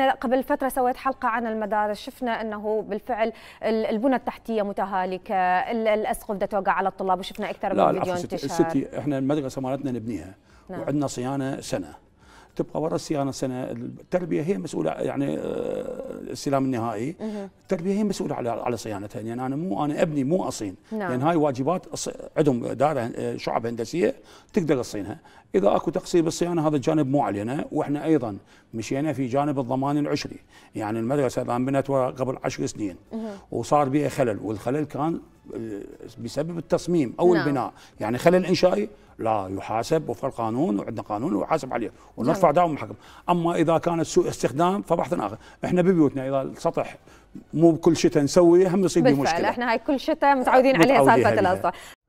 احنا قبل فتره سويت حلقه عن المدارس شفنا انه بالفعل البنى التحتيه متهالكه الاسقف ده توقع على الطلاب وشفنا اكثر من فيديو انتشار ستي احنا المدرسه مالتنا نبنيها نعم. وعندنا صيانه سنه تبقى ورا الصيانه سنه التربيه هي مسؤوله يعني آه، الاستلام النهائي التربيه هي مسؤوله على على صيانتها يعني انا مو انا ابني مو اصين نعم. لان يعني هاي واجبات عندهم دائره شعب هندسيه تقدر تصينها اذا اكو تقصير بالصيانه هذا الجانب مو علينا واحنا ايضا مشينا في جانب الضمان العشري يعني المدرسه الان بنت قبل عشر سنين وصار بها خلل والخلل كان بسبب التصميم او نعم. البناء يعني خلل انشائي لا يحاسب وفق القانون وعندنا قانون ويحاسب عليه ونرفع نعم. دعوه حكم اما اذا كان سوء استخدام فبحث اخر احنا ببيوتنا اذا السطح مو بكل شتاء نسويه هم يصير مشكله بالفعل احنا هاي كل شتاء متعودين عليها سالفه الاسطح